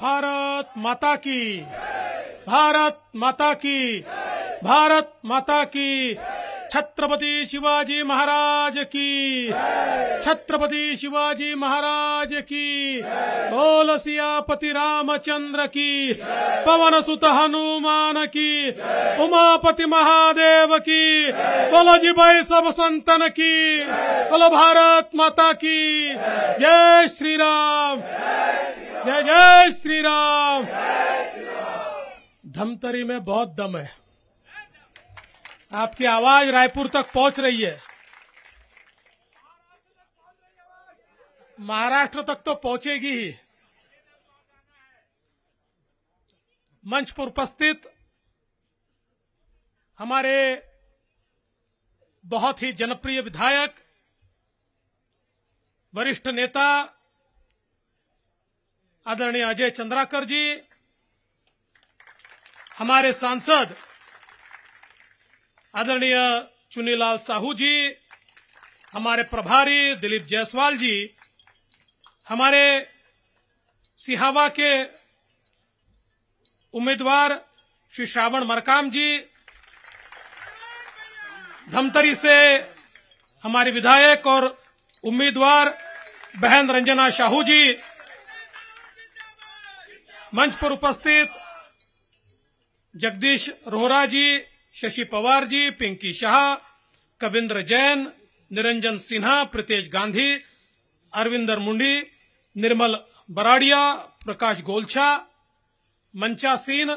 भारत माता की भारत माता की भारत माता की छत्रपति शिवाजी महाराज की छत्रपति शिवाजी महाराज की बोल सियापति रामचंद्र की पवन सुत हनुमान की उमापति महादेव की बोलो जी भाई सब संतन की बोलो भारत माता की जय श्री राम जय जय श्री राम धमतरी में बहुत दम है आपकी आवाज रायपुर तक पहुंच रही है महाराष्ट्र तक तो पहुंचेगी ही मंच पर उपस्थित हमारे बहुत ही जनप्रिय विधायक वरिष्ठ नेता आदरणीय अजय चंद्राकर जी हमारे सांसद आदरणीय चुनीलाल साहू जी हमारे प्रभारी दिलीप जायसवाल जी हमारे सिहावा के उम्मीदवार श्री श्रावण मरकाम जी धमतरी से हमारे विधायक और उम्मीदवार बहन रंजना शाहू जी मंच पर उपस्थित जगदीश रोहरा जी शशि पवार जी पिंकी शाह कविंद्र जैन निरंजन सिन्हा प्रीतेश गांधी अरविंदर मुंडी निर्मल बराड़िया प्रकाश गोलछा मंचासीन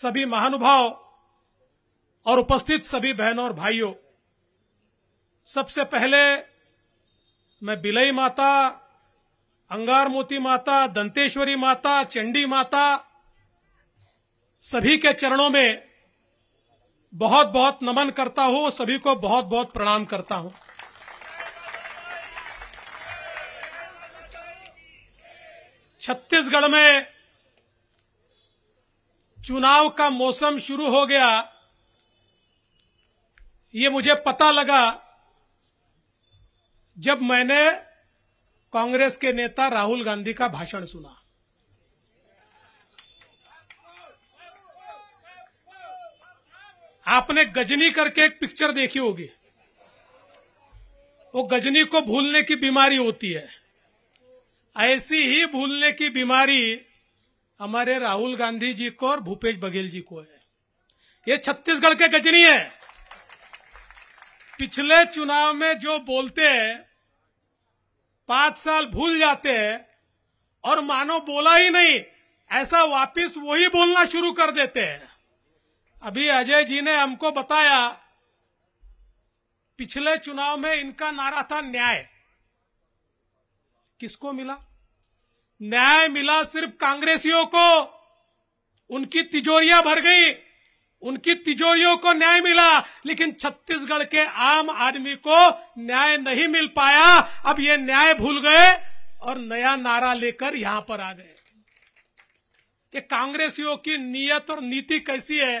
सभी महानुभाव और उपस्थित सभी बहनों और भाइयों सबसे पहले मैं बिलई माता अंगार मोती माता दंतेश्वरी माता चंडी माता सभी के चरणों में बहुत बहुत नमन करता हूं सभी को बहुत बहुत प्रणाम करता हूं छत्तीसगढ़ में चुनाव का मौसम शुरू हो गया ये मुझे पता लगा जब मैंने कांग्रेस के नेता राहुल गांधी का भाषण सुना आपने गजनी करके एक पिक्चर देखी होगी वो गजनी को भूलने की बीमारी होती है ऐसी ही भूलने की बीमारी हमारे राहुल गांधी जी को और भूपेश बघेल जी को है ये छत्तीसगढ़ के गजनी है पिछले चुनाव में जो बोलते हैं पांच साल भूल जाते हैं और मानो बोला ही नहीं ऐसा वापिस वही बोलना शुरू कर देते हैं अभी अजय जी ने हमको बताया पिछले चुनाव में इनका नारा था न्याय किसको मिला न्याय मिला सिर्फ कांग्रेसियों को उनकी तिजोरियां भर गई उनकी तिजोरियों को न्याय मिला लेकिन छत्तीसगढ़ के आम आदमी को न्याय नहीं मिल पाया अब ये न्याय भूल गए और नया नारा लेकर यहां पर आ गए ये कांग्रेसियों की नीयत और नीति कैसी है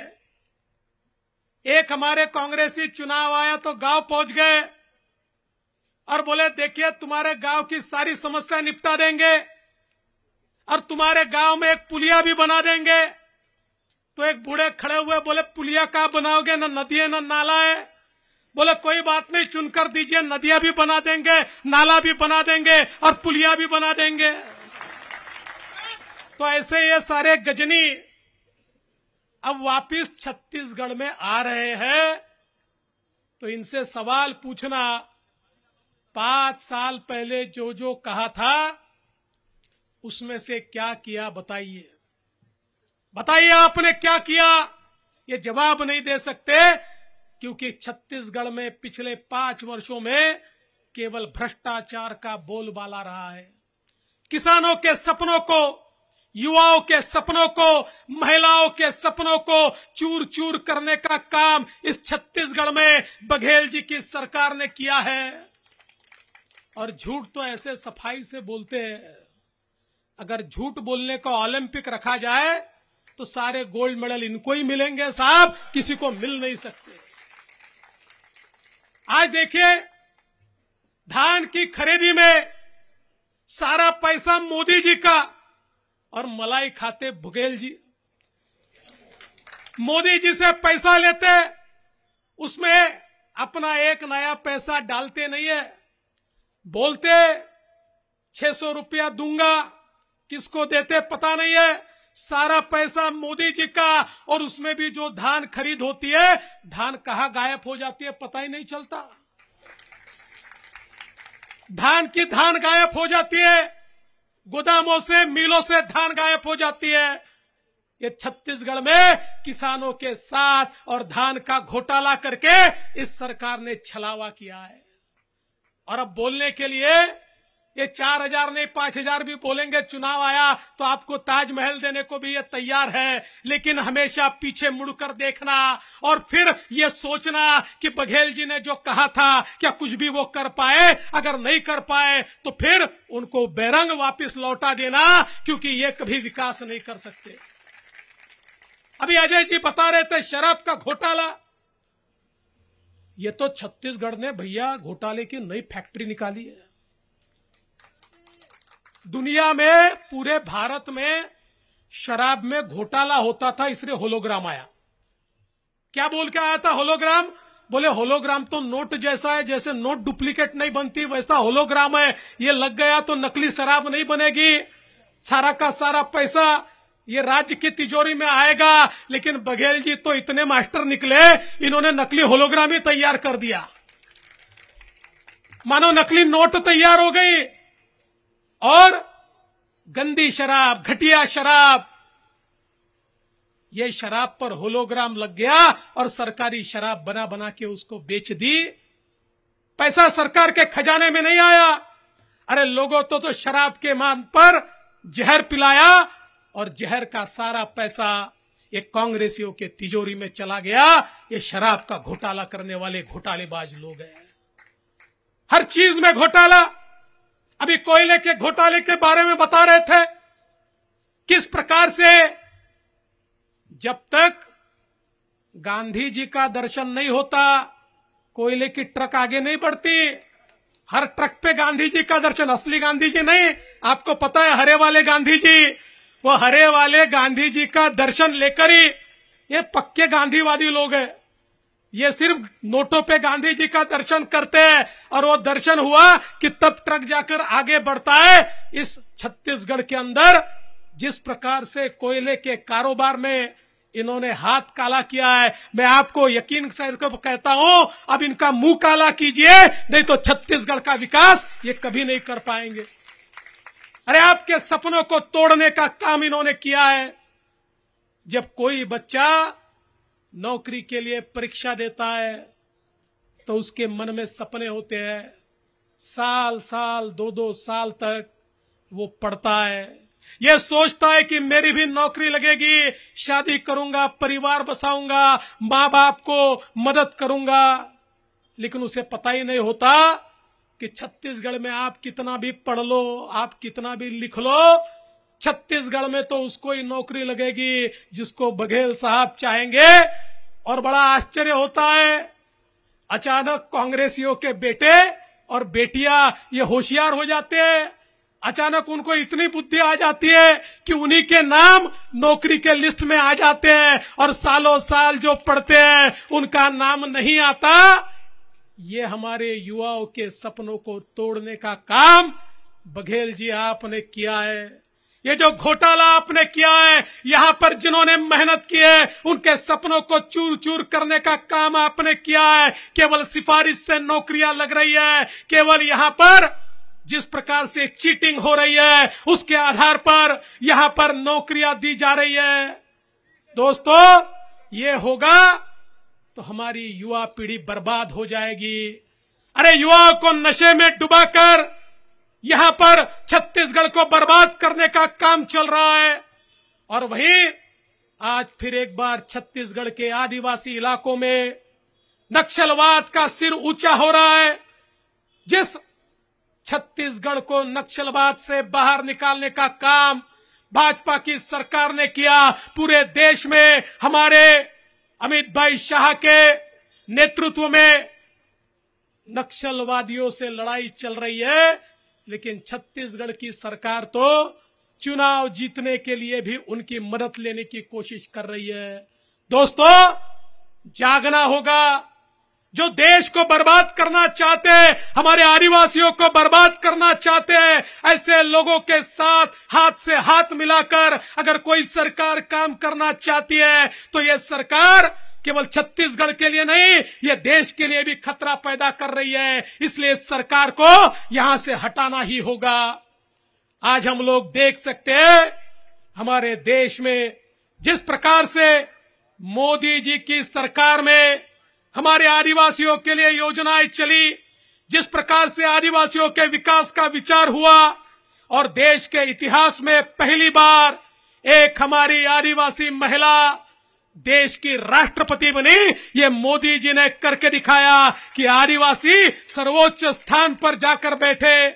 एक हमारे कांग्रेसी चुनाव आया तो गांव पहुंच गए और बोले देखिए तुम्हारे गांव की सारी समस्या निपटा देंगे और तुम्हारे गांव में एक पुलिया भी बना देंगे तो एक बूढ़े खड़े हुए बोले पुलिया का बनाओगे ना नदी है ना नाला है बोले कोई बात नहीं चुनकर दीजिए नदियां भी बना देंगे नाला भी बना देंगे और पुलिया भी बना देंगे तो ऐसे ये सारे गजनी अब वापिस छत्तीसगढ़ में आ रहे हैं तो इनसे सवाल पूछना पांच साल पहले जो जो कहा था उसमें से क्या किया बताइए बताइए आपने क्या किया ये जवाब नहीं दे सकते क्योंकि छत्तीसगढ़ में पिछले पांच वर्षों में केवल भ्रष्टाचार का बोलबाला रहा है किसानों के सपनों को युवाओं के सपनों को महिलाओं के सपनों को चूर चूर करने का काम इस छत्तीसगढ़ में बघेल जी की सरकार ने किया है और झूठ तो ऐसे सफाई से बोलते हैं अगर झूठ बोलने को ओलंपिक रखा जाए तो सारे गोल्ड मेडल इनको ही मिलेंगे साहब किसी को मिल नहीं सकते आज देखिए धान की खरीदी में सारा पैसा मोदी जी का और मलाई खाते भुगेल जी मोदी जी से पैसा लेते उसमें अपना एक नया पैसा डालते नहीं है बोलते छह सौ रुपया दूंगा किसको देते पता नहीं है सारा पैसा मोदी जी का और उसमें भी जो धान खरीद होती है धान कहा गायब हो जाती है पता ही नहीं चलता धान की धान गायब हो जाती है गोदामों से मिलों से धान गायब हो जाती है ये छत्तीसगढ़ में किसानों के साथ और धान का घोटाला करके इस सरकार ने छलावा किया है और अब बोलने के लिए ये चार हजार नहीं पांच हजार भी बोलेंगे चुनाव आया तो आपको ताजमहल देने को भी ये तैयार है लेकिन हमेशा पीछे मुड़कर देखना और फिर ये सोचना कि बघेल जी ने जो कहा था क्या कुछ भी वो कर पाए अगर नहीं कर पाए तो फिर उनको बैरंग वापस लौटा देना क्योंकि ये कभी विकास नहीं कर सकते अभी अजय जी बता रहे थे शराब का घोटाला ये तो छत्तीसगढ़ ने भैया घोटाले की नई फैक्ट्री निकाली है दुनिया में पूरे भारत में शराब में घोटाला होता था इसलिए होलोग्राम आया क्या बोल के आया था होलोग्राम बोले होलोग्राम तो नोट जैसा है जैसे नोट डुप्लीकेट नहीं बनती वैसा होलोग्राम है ये लग गया तो नकली शराब नहीं बनेगी सारा का सारा पैसा ये राज्य की तिजोरी में आएगा लेकिन बघेल जी तो इतने मास्टर निकले इन्होंने नकली होलोग्राम ही तैयार कर दिया मानो नकली नोट तैयार हो गई और गंदी शराब घटिया शराब ये शराब पर होलोग्राम लग गया और सरकारी शराब बना बना के उसको बेच दी पैसा सरकार के खजाने में नहीं आया अरे लोगों तो तो शराब के मान पर जहर पिलाया और जहर का सारा पैसा ये कांग्रेसियों के तिजोरी में चला गया ये शराब का घोटाला करने वाले घोटालेबाज लोग हैं हर चीज में घोटाला अभी कोयले के घोटाले के बारे में बता रहे थे किस प्रकार से जब तक गांधी जी का दर्शन नहीं होता कोयले की ट्रक आगे नहीं बढ़ती हर ट्रक पे गांधी जी का दर्शन असली गांधी जी नहीं आपको पता है हरे वाले गांधी जी वो हरे वाले गांधी जी का दर्शन लेकर ही ये पक्के गांधीवादी लोग हैं ये सिर्फ नोटों पे गांधी जी का दर्शन करते हैं और वो दर्शन हुआ कि तब ट्रक जाकर आगे बढ़ता है इस छत्तीसगढ़ के अंदर जिस प्रकार से कोयले के कारोबार में इन्होंने हाथ काला किया है मैं आपको यकीन कहता हूं अब इनका मुंह काला कीजिए नहीं तो छत्तीसगढ़ का विकास ये कभी नहीं कर पाएंगे अरे आपके सपनों को तोड़ने का काम इन्होंने किया है जब कोई बच्चा नौकरी के लिए परीक्षा देता है तो उसके मन में सपने होते हैं साल साल दो दो साल तक वो पढ़ता है ये सोचता है कि मेरी भी नौकरी लगेगी शादी करूंगा परिवार बसाऊंगा माँ बाप को मदद करूंगा लेकिन उसे पता ही नहीं होता कि छत्तीसगढ़ में आप कितना भी पढ़ लो आप कितना भी लिख लो छत्तीसगढ़ में तो उसको ही नौकरी लगेगी जिसको बघेल साहब चाहेंगे और बड़ा आश्चर्य होता है अचानक कांग्रेसियों के बेटे और बेटियां ये होशियार हो जाते हैं अचानक उनको इतनी बुद्धि आ जाती है कि उन्हीं के नाम नौकरी के लिस्ट में आ जाते हैं और सालों साल जो पढ़ते हैं उनका नाम नहीं आता ये हमारे युवाओं के सपनों को तोड़ने का काम बघेल जी आपने किया है ये जो घोटाला आपने किया है यहां पर जिन्होंने मेहनत की है उनके सपनों को चूर चूर करने का काम आपने किया है केवल सिफारिश से नौकरियां लग रही है केवल यहां पर जिस प्रकार से चीटिंग हो रही है उसके आधार पर यहां पर नौकरियां दी जा रही है दोस्तों ये होगा तो हमारी युवा पीढ़ी बर्बाद हो जाएगी अरे युवाओं को नशे में डुबाकर यहां पर छत्तीसगढ़ को बर्बाद करने का काम चल रहा है और वहीं आज फिर एक बार छत्तीसगढ़ के आदिवासी इलाकों में नक्सलवाद का सिर ऊंचा हो रहा है जिस छत्तीसगढ़ को नक्सलवाद से बाहर निकालने का काम भाजपा की सरकार ने किया पूरे देश में हमारे अमित भाई शाह के नेतृत्व में नक्सलवादियों से लड़ाई चल रही है लेकिन छत्तीसगढ़ की सरकार तो चुनाव जीतने के लिए भी उनकी मदद लेने की कोशिश कर रही है दोस्तों जागना होगा जो देश को बर्बाद करना चाहते हैं हमारे आदिवासियों को बर्बाद करना चाहते हैं ऐसे लोगों के साथ हाथ से हाथ मिलाकर अगर कोई सरकार काम करना चाहती है तो यह सरकार केवल छत्तीसगढ़ के लिए नहीं ये देश के लिए भी खतरा पैदा कर रही है इसलिए सरकार को यहां से हटाना ही होगा आज हम लोग देख सकते हैं हमारे देश में जिस प्रकार से मोदी जी की सरकार में हमारे आदिवासियों के लिए योजनाएं चली जिस प्रकार से आदिवासियों के विकास का विचार हुआ और देश के इतिहास में पहली बार एक हमारी आदिवासी महिला देश की राष्ट्रपति बनी ये मोदी जी ने करके दिखाया कि आदिवासी सर्वोच्च स्थान पर जाकर बैठे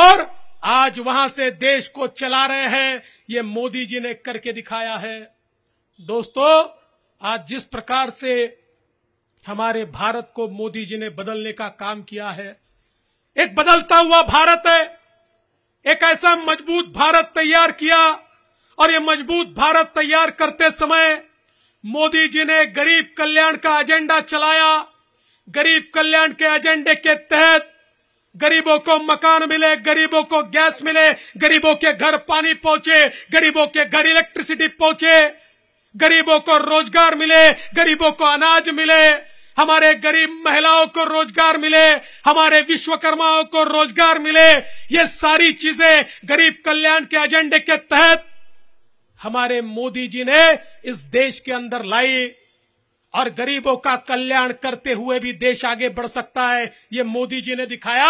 और आज वहां से देश को चला रहे हैं ये मोदी जी ने करके दिखाया है दोस्तों आज जिस प्रकार से हमारे भारत को मोदी जी ने बदलने का काम किया है एक बदलता हुआ भारत है एक ऐसा मजबूत भारत तैयार किया और ये मजबूत भारत तैयार करते समय मोदी जी ने गरीब कल्याण का एजेंडा चलाया गरीब कल्याण के एजेंडे के तहत गरीबों को मकान मिले गरीबों को गैस मिले गरीबों के घर पानी पहुंचे गरीबों के घर इलेक्ट्रिसिटी पहुंचे गरीबों को रोजगार मिले गरीबों को अनाज मिले हमारे गरीब महिलाओं को रोजगार मिले हमारे विश्वकर्माओं को रोजगार मिले ये सारी चीजें गरीब कल्याण के एजेंडे के तहत हमारे मोदी जी ने इस देश के अंदर लाई और गरीबों का कल्याण करते हुए भी देश आगे बढ़ सकता है ये मोदी जी ने दिखाया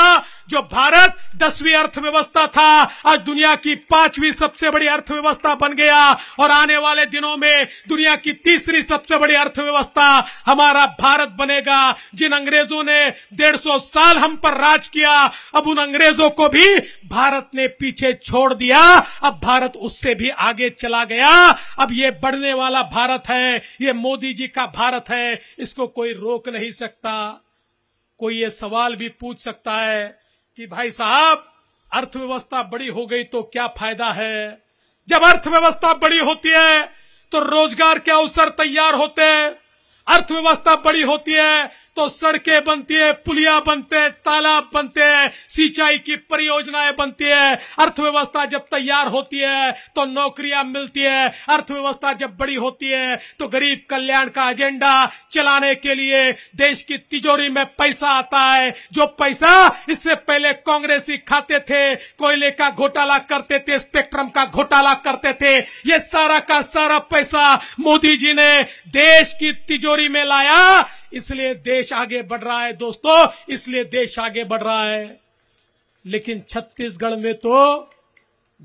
जो भारत दसवीं अर्थव्यवस्था था आज दुनिया की पांचवी सबसे बड़ी अर्थव्यवस्था बन गया और आने वाले दिनों में दुनिया की तीसरी सबसे बड़ी अर्थव्यवस्था हमारा भारत बनेगा जिन अंग्रेजों ने डेढ़ सौ साल हम पर राज किया अब उन अंग्रेजों को भी भारत ने पीछे छोड़ दिया अब भारत उससे भी आगे चला गया अब ये बढ़ने वाला भारत है ये मोदी जी का भारत भारत है इसको कोई रोक नहीं सकता कोई ये सवाल भी पूछ सकता है कि भाई साहब अर्थव्यवस्था बड़ी हो गई तो क्या फायदा है जब अर्थव्यवस्था बड़ी होती है तो रोजगार के अवसर तैयार होते हैं अर्थव्यवस्था बड़ी होती है तो सड़कें बनती है पुलिया बनते हैं तालाब बनते हैं सिंचाई की परियोजनाएं बनती है अर्थव्यवस्था जब तैयार होती है तो नौकरियां मिलती है अर्थव्यवस्था जब बड़ी होती है तो गरीब कल्याण का एजेंडा चलाने के लिए देश की तिजोरी में पैसा आता है जो पैसा इससे पहले कांग्रेसी खाते थे कोयले का घोटाला करते थे स्पेक्ट्रम का घोटाला करते थे ये सारा का सारा पैसा मोदी जी ने देश की तिजोरी में लाया इसलिए देश आगे बढ़ रहा है दोस्तों इसलिए देश आगे बढ़ रहा है लेकिन छत्तीसगढ़ में तो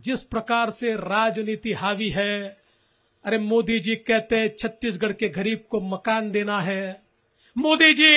जिस प्रकार से राजनीति हावी है अरे मोदी जी कहते हैं छत्तीसगढ़ के गरीब को मकान देना है मोदी जी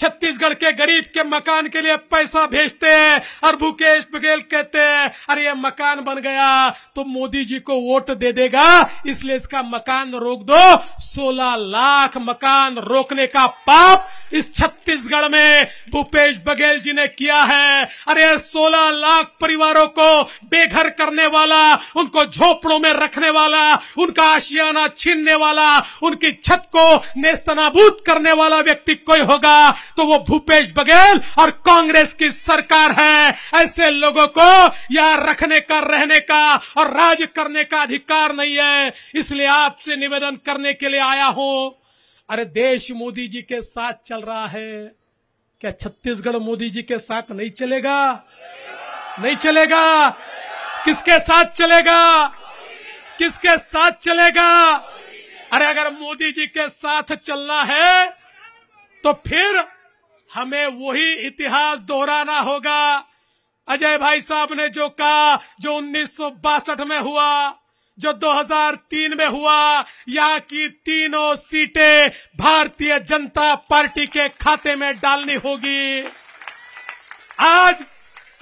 छत्तीसगढ़ के गरीब के मकान के लिए पैसा भेजते हैं और भूपेश बघेल कहते हैं अरे ये मकान बन गया तो मोदी जी को वोट दे देगा इसलिए इसका मकान रोक दो 16 लाख मकान रोकने का पाप इस छत्तीसगढ़ में भूपेश बघेल जी ने किया है अरे 16 लाख परिवारों को बेघर करने वाला उनको झोपड़ों में रखने वाला उनका आशियाना छीनने वाला उनकी छत को नेस्तनाबूत करने वाला व्यक्ति व्यक्ति कोई होगा तो वो भूपेश बघेल और कांग्रेस की सरकार है ऐसे लोगों को यहाँ रखने का रहने का और राज करने का अधिकार नहीं है इसलिए आपसे निवेदन करने के लिए आया हूं अरे देश मोदी जी के साथ चल रहा है क्या छत्तीसगढ़ मोदी जी के साथ नहीं चलेगा नहीं चलेगा किसके साथ चलेगा किसके साथ चलेगा अरे अगर मोदी जी के साथ चलना है तो फिर हमें वही इतिहास दोहराना होगा अजय भाई साहब ने जो कहा जो उन्नीस में हुआ जो 2003 में हुआ यहाँ की तीनों सीटें भारतीय जनता पार्टी के खाते में डालनी होगी आज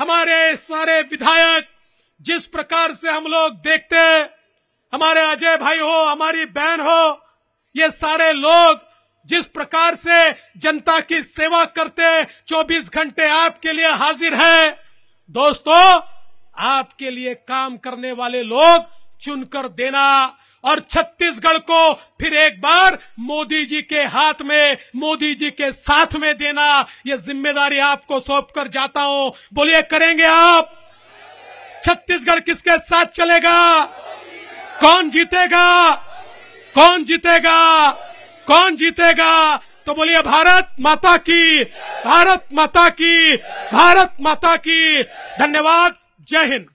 हमारे सारे विधायक जिस प्रकार से हम लोग देखते हमारे अजय भाई हो हमारी बहन हो ये सारे लोग जिस प्रकार से जनता की सेवा करते 24 घंटे आपके लिए हाजिर है दोस्तों आपके लिए काम करने वाले लोग चुनकर देना और छत्तीसगढ़ को फिर एक बार मोदी जी के हाथ में मोदी जी के साथ में देना ये जिम्मेदारी आपको सौंप कर जाता हूं बोलिए करेंगे आप छत्तीसगढ़ किसके साथ चलेगा कौन जीतेगा कौन जीतेगा कौन जीतेगा तो बोलिए भारत माता की भारत माता की भारत माता की धन्यवाद जय हिंद